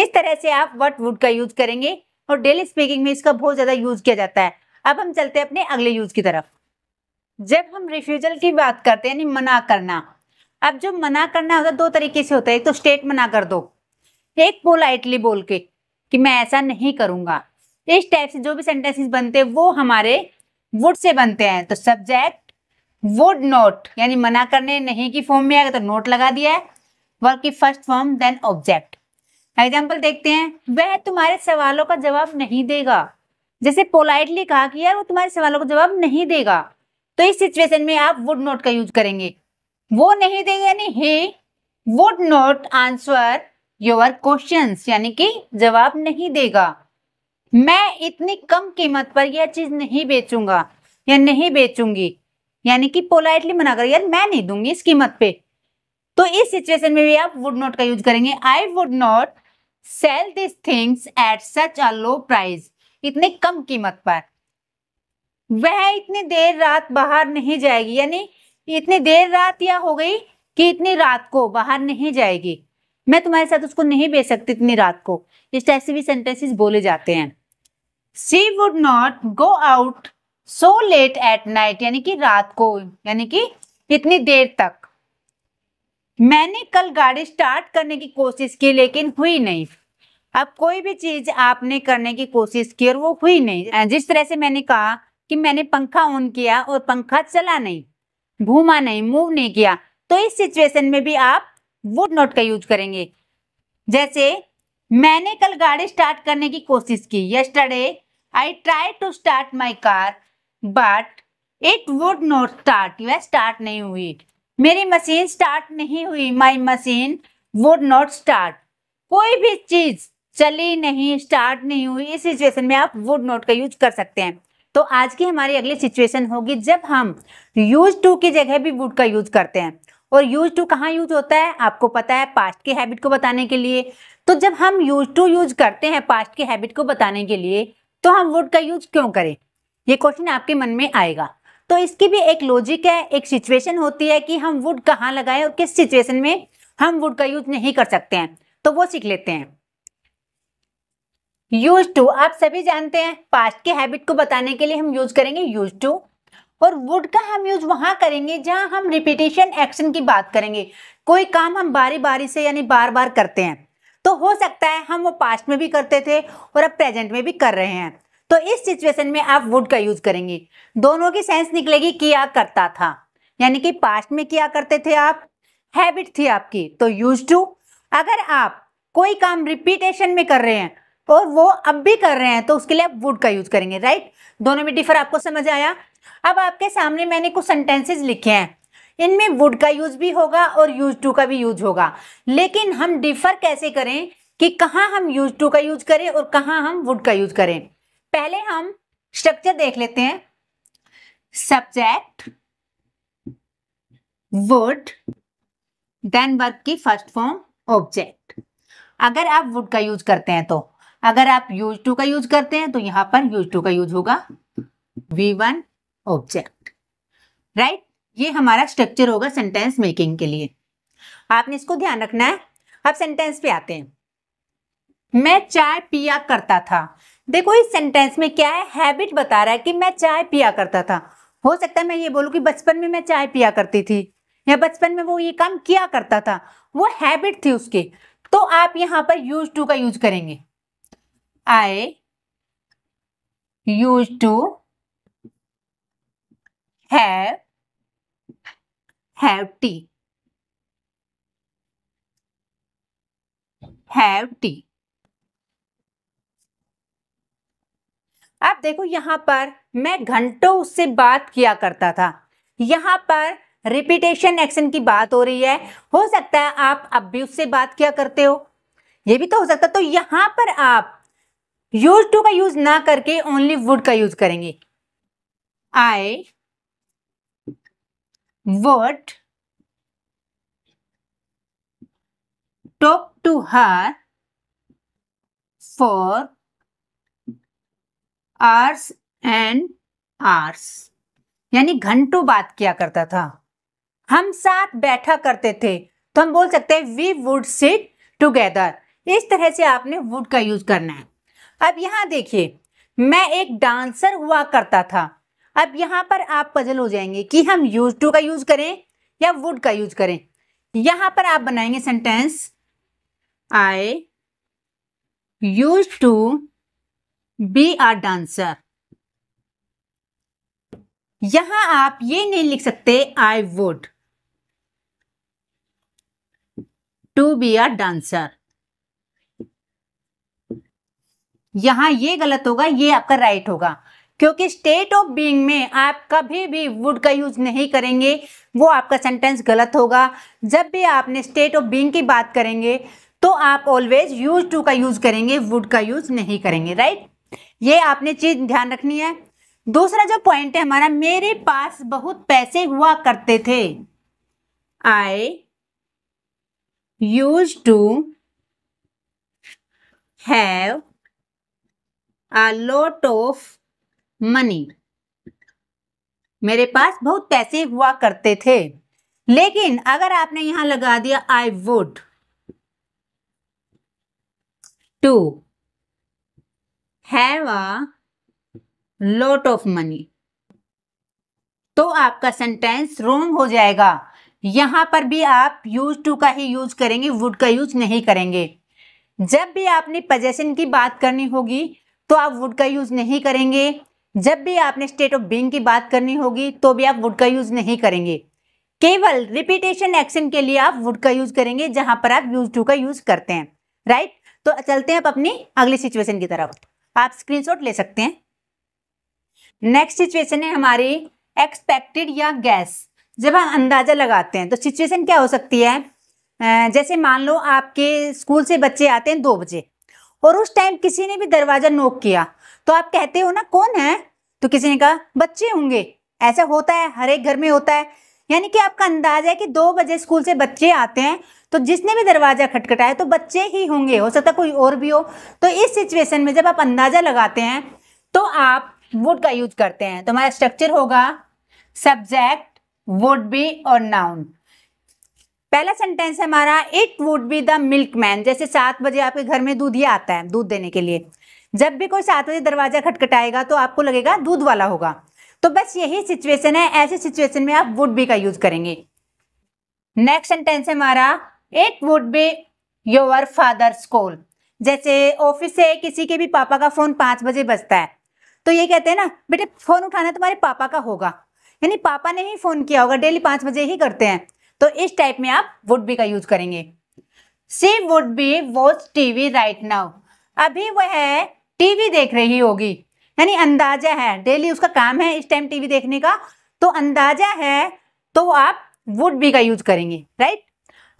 [SPEAKER 1] इस तरह से आप वट वुड का यूज करेंगे और डेली स्पीकिंग में इसका बहुत ज्यादा यूज किया जाता है अब हम चलते हैं अपने अगले यूज की तरफ जब हम रिफ्यूजल की बात करते हैं यानी मना करना अब जो मना करना होता है दो तरीके से होता है एक तो स्टेट मना कर दो एक पोलाइटली बोल के कि मैं ऐसा नहीं करूंगा इस टाइप से जो भी सेंटेंसेस बनते हैं वो हमारे वुड से बनते हैं तो सब्जेक्ट वुड नोट यानी मना करने नहीं की फॉर्म में आएगा तो नोट लगा दिया है वर्क की first form then object example देखते हैं वह तुम्हारे सवालों का जवाब नहीं देगा जैसे पोलाइटली कहा कि यार वो तुम्हारे सवालों का जवाब नहीं देगा तो इस सिचुएशन में आप वुड नोट का यूज करेंगे वो नहीं देगा यानी he would not answer your question यानी कि जवाब नहीं देगा मैं इतनी कम कीमत पर यह चीज नहीं बेचूंगा या नहीं बेचूंगी यानी कि पोलाइटली मना कर यार मैं नहीं दूंगी इस कीमत पे तो इस सिचुएशन में भी आप वुड नॉट का यूज करेंगे I would not sell this things at such a low price इतने कम कीमत पर वह इतनी देर रात बाहर नहीं जाएगी यानी इतनी देर रात या हो गई कि इतनी रात को बाहर नहीं जाएगी मैं तुम्हारे साथ उसको नहीं भेज सकती इतनी रात को इस टाइप से भी सेंटेंसेस बोले जाते हैं she would not go out so late at night यानी कि रात को यानी कि इतनी देर तक मैंने कल गाड़ी स्टार्ट करने की कोशिश की लेकिन हुई नहीं अब कोई भी चीज आपने करने की कोशिश की और वो हुई नहीं जिस तरह से मैंने कहा कि मैंने पंखा ऑन किया और पंखा चला नहीं घूमा नहीं मूव नहीं किया तो इस सिचुएशन में भी आप वुड नॉट का यूज करेंगे जैसे मैंने कल गाड़ी स्टार्ट करने की कोशिश की yesterday I try to start my car but it would not start वह स्टार्ट नहीं हुई मेरी मशीन स्टार्ट नहीं हुई my machine would not start कोई भी चीज चली नहीं स्टार्ट नहीं हुई इस सिचुएशन में आप वुड नॉट का यूज कर सकते हैं तो आज की हमारी अगली सिचुएशन होगी जब हम यूज टू की जगह भी वुड का यूज करते हैं और यूज टू कहाँ यूज होता है आपको पता है पास्ट के हैबिट को बताने के लिए तो जब हम यूज टू यूज करते हैं पास्ट के हैबिट को बताने के लिए तो हम वुड का यूज क्यों करें ये क्वेश्चन आपके मन में आएगा तो इसकी भी एक लॉजिक है एक सिचुएशन होती है कि हम वुड कहाँ लगाए और किस सिचुएशन में हम वुड का यूज नहीं कर सकते हैं तो वो सीख लेते हैं यूज टू आप सभी जानते हैं पास्ट के हैबिट को बताने के लिए हम यूज करेंगे यूज टू और वुड का हम यूज वहां करेंगे जहां हम रिपीटेशन एक्शन की बात करेंगे कोई काम हम बारी बारी से यानी बार बार करते हैं तो हो सकता है हम वो पास्ट में भी करते थे और अब प्रेजेंट में भी कर रहे हैं तो इस सिचुएशन में आप वुड का यूज करेंगे दोनों की सेंस निकलेगी किया करता था यानी कि पास्ट में किया करते थे आप हैबिट थी आपकी तो यूज टू अगर आप कोई काम रिपीटेशन में कर रहे हैं और वो अब भी कर रहे हैं तो उसके लिए आप वुड का यूज करेंगे राइट दोनों में डिफर आपको समझ आया अब आपके सामने मैंने कुछ सेंटेंसेज लिखे हैं इनमें वुड का यूज भी होगा और यूज टू का भी यूज होगा लेकिन हम डिफर कैसे करें कि कहाँ हम यूज टू का यूज करें और कहाँ हम वुड का यूज करें पहले हम स्ट्रक्चर देख लेते हैं सब्जेक्ट वुड देन वर्क की फर्स्ट फॉर्म ऑब्जेक्ट अगर आप वुड का यूज करते हैं तो अगर आप यूज टू का यूज करते हैं तो यहां पर यूज टू का यूज होगा वी वन ऑब्जेक्ट राइट ये हमारा स्ट्रक्चर होगा सेंटेंस मेकिंग के लिए आपने इसको ध्यान रखना है अब सेंटेंस पे आते हैं मैं चाय पिया करता था देखो इस सेंटेंस में क्या है हैबिट बता रहा है कि मैं चाय पिया करता था हो सकता है मैं ये बोलूँ कि बचपन में मैं चाय पिया करती थी या बचपन में वो ये काम किया करता था वो हैबिट थी उसके तो आप यहाँ पर यूज टू का यूज करेंगे I used to have have tea have tea देखो यहां पर मैं घंटों उससे बात किया करता था यहां पर रिपीटेशन एक्शन की बात हो रही है हो सकता है आप अब भी उससे बात किया करते हो ये भी तो हो सकता है तो यहां पर आप यूज टू का यूज ना करके ओनली वुड का यूज करेंगे आई would talk to her for hours and hours यानी घंटों बात किया करता था हम साथ बैठा करते थे तो हम बोल सकते हैं वी वुड सिट टूगेदर इस तरह से आपने वुड का यूज करना है अब यहां देखिए मैं एक डांसर हुआ करता था अब यहाँ पर आप पजल हो जाएंगे कि हम यूज टू का यूज करें या वुड का यूज करें यहां पर आप बनाएंगे sentence I used to be a dancer यहां आप ये नहीं लिख सकते I would to be a dancer यहां ये गलत होगा ये आपका राइट होगा क्योंकि स्टेट ऑफ बीइंग में आप कभी भी वुड का यूज नहीं करेंगे वो आपका सेंटेंस गलत होगा जब भी आपने स्टेट ऑफ बीइंग की बात करेंगे तो आप ऑलवेज यूज टू का यूज करेंगे वुड का यूज नहीं करेंगे राइट ये आपने चीज ध्यान रखनी है दूसरा जो पॉइंट है हमारा मेरे पास बहुत पैसे हुआ करते थे I used to have a lot of money मेरे पास बहुत पैसे हुआ करते थे लेकिन अगर आपने यहां लगा दिया I would to have a lot of money तो आपका सेंटेंस रोंग हो जाएगा यहां पर भी आप यूज टू का ही यूज करेंगे वुड का यूज नहीं करेंगे जब भी आपने पजेशन की बात करनी होगी तो आप वुड का यूज नहीं करेंगे जब भी आपने स्टेट ऑफ बींग की बात करनी होगी तो भी आप वुड का यूज नहीं करेंगे केवल रिपीटेशन एक्शन के लिए आप वुड का यूज करेंगे जहां पर आप यूज टू का यूज करते हैं राइट तो चलते हैं आप अपनी अगली सिचुएशन की तरफ आप स्क्रीन ले सकते हैं नेक्स्ट सिचुएशन है हमारी एक्सपेक्टेड या गैस जब हम अंदाजा लगाते हैं तो सिचुएशन क्या हो सकती है जैसे मान लो आपके स्कूल से बच्चे आते हैं दो बजे और उस टाइम किसी ने भी दरवाज़ा नोक किया तो आप कहते हो ना कौन है तो किसी ने कहा बच्चे होंगे ऐसा होता है हर एक घर में होता है यानी कि आपका अंदाजा है कि दो बजे स्कूल से बच्चे आते हैं तो जिसने भी दरवाजा खटखटाया तो बच्चे ही होंगे हो सकता कोई और भी हो तो इस सिचुएशन में जब आप अंदाजा लगाते हैं तो आप वुड का यूज करते हैं तो हमारा स्ट्रक्चर होगा सब्जेक्ट वुड बी और नाउन पहला सेंटेंस है हमारा it would be the milkman जैसे सात बजे आपके घर में दूध ये आता है दूध देने के लिए जब भी कोई सात बजे दरवाजा खटखटाएगा तो आपको लगेगा दूध वाला होगा तो बस यही सिचुएशन है ऐसे सिचुएशन में आप वुड बी का यूज करेंगे नेक्स्ट सेंटेंस है हमारा it would be your father school जैसे ऑफिस से किसी के भी पापा का फोन पांच बजे बजता है तो ये कहते हैं ना बेटे फोन उठाना तुम्हारे पापा का होगा यानी पापा ने ही फोन किया होगा डेली पांच बजे ही करते हैं तो इस टाइप में आप वुड बी का यूज करेंगे she would be watch TV right now अभी वह टीवी देख रही होगी यानी अंदाजा है डेली उसका काम है इस टाइम टीवी देखने का तो अंदाजा है तो आप वुड बी का यूज करेंगे राइट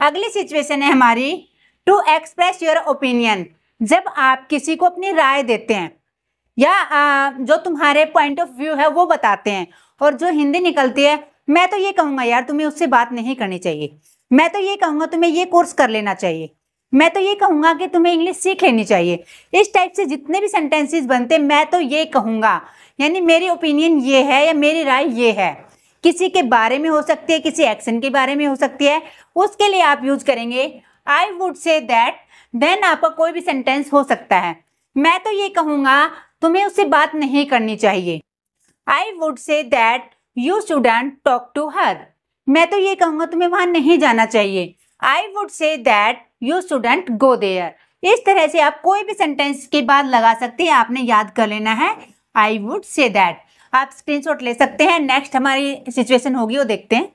[SPEAKER 1] अगली सिचुएशन है हमारी टू एक्सप्रेस योर ओपिनियन जब आप किसी को अपनी राय देते हैं या आ, जो तुम्हारे पॉइंट ऑफ व्यू है वो बताते हैं और जो हिंदी निकलती है मैं तो ये कहूँगा यार तुम्हें उससे बात नहीं करनी चाहिए मैं तो ये कहूँगा तुम्हें ये कोर्स कर लेना चाहिए मैं तो ये कहूँगा कि तुम्हें इंग्लिश सीख लेनी चाहिए इस टाइप से जितने भी सेंटेंसेस बनते मैं तो ये कहूँगा यानी मेरी ओपिनियन ये है या मेरी राय ये है किसी के बारे में हो सकती है किसी एक्शन के बारे में हो सकती है उसके लिए आप यूज करेंगे I would say that then आपका कोई भी सेंटेंस हो सकता है मैं तो ये कहूँगा तुम्हें उससे बात नहीं करनी चाहिए I would say that you shouldn't talk to her मैं तो ये कहूँगा तुम्हें वहाँ नहीं जाना चाहिए I would say that you shouldn't go there इस तरह से आप कोई भी सेंटेंस के बाद लगा सकते हैं आपने याद कर लेना है आई वुड से दैट आप स्क्रीनशॉट ले सकते हैं नेक्स्ट हमारी सिचुएशन होगी वो देखते हैं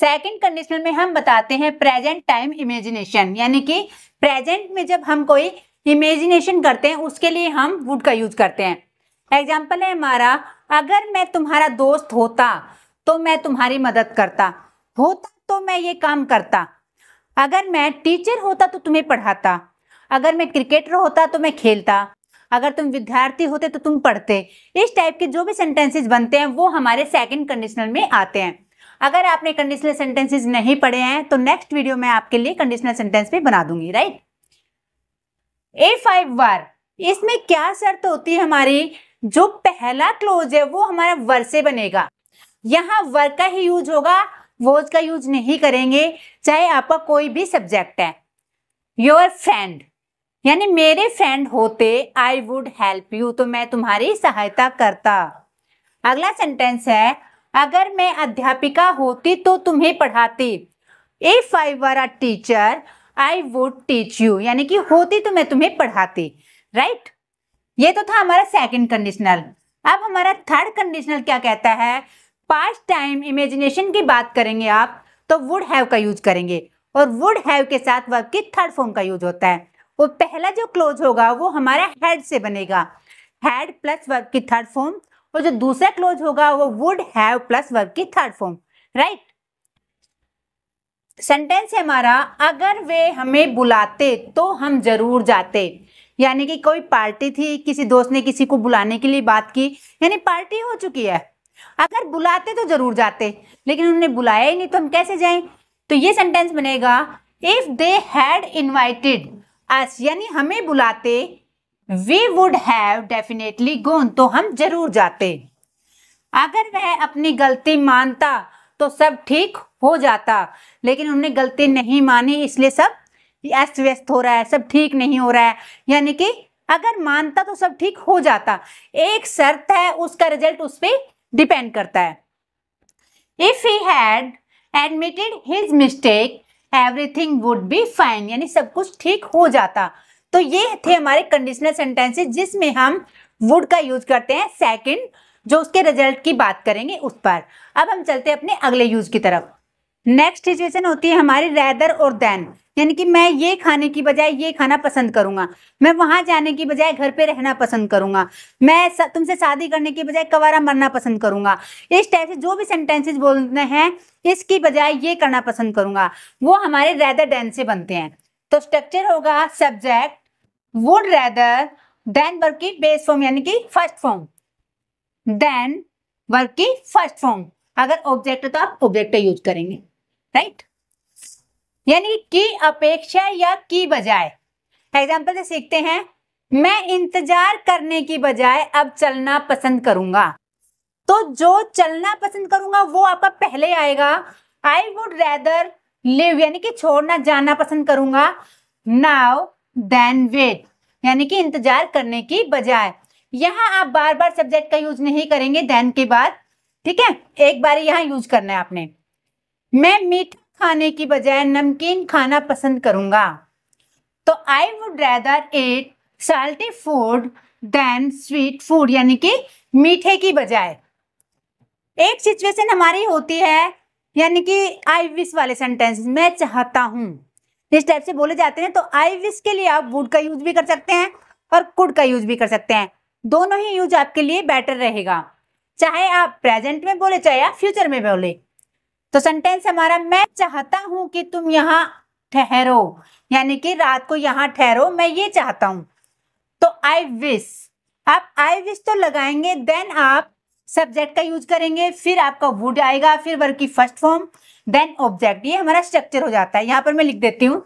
[SPEAKER 1] सेकंड कंडीशनल में हम बताते हैं प्रेजेंट टाइम इमेजिनेशन यानी कि प्रेजेंट में जब हम कोई इमेजिनेशन करते हैं उसके लिए हम वुड का यूज करते हैं एग्जाम्पल है हमारा अगर मैं तुम्हारा दोस्त होता तो मैं तुम्हारी मदद करता होता तो मैं ये काम करता अगर मैं टीचर होता तो तुम्हें पढ़ाता अगर मैं क्रिकेटर होता तो मैं खेलता अगर तुम विद्यार्थी होते तो तुम पढ़ते इस टाइप के जो भी सेंटेंसेज बनते हैं वो हमारे सेकंड कंडीशनल में आते हैं अगर आपने कंडीशनल सेंटेंसेज नहीं पढ़े हैं तो नेक्स्ट वीडियो में आपके लिए कंडीशनल सेंटेंस भी बना दूंगी राइट ए फाइव वर इसमें क्या शर्त होती है हमारी जो पहला क्लोज है वो हमारा वर से बनेगा यहाँ वर का ही यूज होगा वोज का यूज नहीं करेंगे चाहे आपका कोई भी सब्जेक्ट है योर फ्रेंड यानी मेरे फ्रेंड होते आई वुड हेल्प यू तो मैं तुम्हारी सहायता करता अगला सेंटेंस है अगर मैं अध्यापिका होती तो तुम्हें पढ़ाती if I were a teacher I would teach you यानी कि होती तो मैं तुम्हें पढ़ाती राइट right? ये तो था हमारा सेकंड कंडीशनल अब हमारा थर्ड कंडीशनल क्या कहता है पास्ट टाइम इमेजिनेशन की बात करेंगे आप तो वुड हैव का यूज करेंगे और वुड हैव के साथ वर्ब की थर्ड फॉर्म का यूज होता है वो पहला जो क्लोज होगा वो हमारा हेड से बनेगा हैड प्लस वर्ब की थर्ड फॉर्म और जो दूसरा क्लोज होगा वो वुड हैव प्लस वर्ब की थर्ड फॉर्म राइट सेंटेंस है हमारा अगर वे हमें बुलाते तो हम जरूर जाते यानी कि कोई पार्टी थी किसी दोस्त ने किसी को बुलाने के लिए बात की यानी पार्टी हो चुकी है अगर बुलाते तो जरूर जाते लेकिन उन्होंने बुलाया ही नहीं तो हम कैसे जाएं तो ये सेंटेंस बनेगा if they had invited us यानी हमें बुलाते we would have definitely gone तो हम जरूर जाते अगर वह अपनी गलती मानता तो सब ठीक हो जाता लेकिन उन्होंने गलती नहीं मानी इसलिए सब अस्त व्यस्त हो रहा है सब ठीक नहीं हो रहा है यानी कि अगर मानता तो सब ठीक हो जाता एक शर्त है उसका रिजल्ट उस पर डिपेंड करता है if he had admitted his mistake everything would be fine यानी सब कुछ ठीक हो जाता तो ये थे हमारे कंडीशनल सेंटेंसेस जिसमें हम वुड का यूज करते हैं सेकंड जो उसके रिजल्ट की बात करेंगे उस पर अब हम चलते हैं अपने अगले यूज की तरफ नेक्स्ट सिचुएशन होती है हमारी रैदर और देन यानी कि मैं ये खाने की बजाय ये खाना पसंद करूंगा मैं वहां जाने की बजाय घर पे रहना पसंद करूंगा मैं तुमसे शादी करने की बजाय कवारा मरना पसंद करूंगा इस टाइप से जो भी सेंटेंसेस बोलने हैं इसकी बजाय ये करना पसंद करूंगा वो हमारे रैदर डेन से बनते हैं तो स्ट्रक्चर होगा subject would rather than verb की बेस फॉर्म यानी कि फर्स्ट फॉर्म देन वर्क की फर्स्ट फॉर्म अगर ऑब्जेक्ट है तो आप ऑब्जेक्ट यूज करेंगे राइट right? यानी की अपेक्षा या की बजाय एग्जाम्पल से सीखते हैं मैं इंतजार करने की बजाय अब चलना पसंद करूंगा तो जो चलना पसंद करूंगा वो आपका पहले आएगा आई वुड रेदर लिव यानी कि छोड़ना जाना पसंद करूंगा नाउ देन वेट यानी कि इंतजार करने की बजाय यहाँ आप बार बार सब्जेक्ट का यूज नहीं करेंगे देन के बाद ठीक है एक बार यहाँ यूज करना है आपने मैं मीठा खाने की बजाय नमकीन खाना पसंद करूंगा तो I would rather eat salty food than sweet food यानी कि मीठे की बजाय एक सिचुएशन हमारी होती है यानी कि आई विश वाले सेंटेंस मैं चाहता हूँ इस टाइप से बोले जाते हैं तो आई विश के लिए आप वुड का यूज भी कर सकते हैं और कुड का यूज भी कर सकते हैं दोनों ही यूज आपके लिए बेटर रहेगा चाहे आप प्रेजेंट में बोले चाहे आप फ्यूचर में बोले तो सेंटेंस हमारा मैं चाहता हूं कि तुम यहाँ ठहरो यानी कि रात को यहाँ ठहरो मैं ये चाहता हूं तो आई विश आप आई विश तो लगाएंगे देन आप सब्जेक्ट का यूज करेंगे फिर आपका वुड आएगा फिर वर्ग की फर्स्ट फॉर्म देन ऑब्जेक्ट ये हमारा स्ट्रक्चर हो जाता है यहां पर मैं लिख देती हूं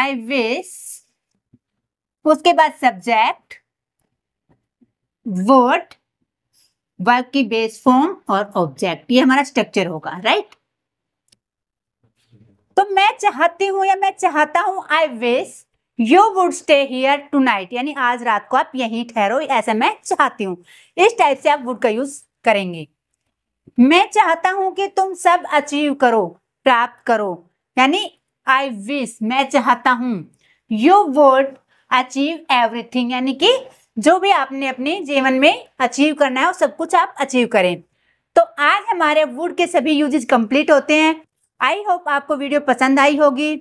[SPEAKER 1] आई विश उसके बाद सब्जेक्ट वर्ड वर्ब की बेस फॉर्म और ऑब्जेक्ट ये हमारा स्ट्रक्चर होगा राइट तो मैं चाहती हूँ या मैं चाहता हूँ I wish you would stay here tonight यानी आज रात को आप यहीं ठहरो ऐसा मैं चाहती हूँ इस टाइप से आप वुड का यूज करेंगे मैं चाहता हूँ कि तुम सब अचीव करो प्राप्त करो यानी आई विश मैं चाहता हूँ यू वुड अचीव एवरीथिंग यानी कि जो भी आपने अपने जीवन में अचीव करना है वो सब कुछ आप अचीव करें तो आज हमारे वुड के सभी यूजेज कंप्लीट होते हैं आई होप आपको वीडियो पसंद आई होगी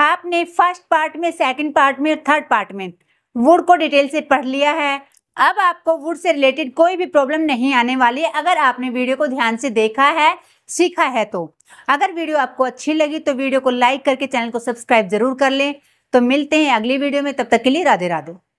[SPEAKER 1] आपने फर्स्ट पार्ट में सेकंड पार्ट में और थर्ड पार्ट में वुड को डिटेल से पढ़ लिया है अब आपको वुड से रिलेटेड कोई भी प्रॉब्लम नहीं आने वाली है अगर आपने वीडियो को ध्यान से देखा है सीखा है तो अगर वीडियो आपको अच्छी लगी तो वीडियो को लाइक करके चैनल को सब्सक्राइब जरूर कर लें तो मिलते हैं अगली वीडियो में तब तक के लिए राधे राधे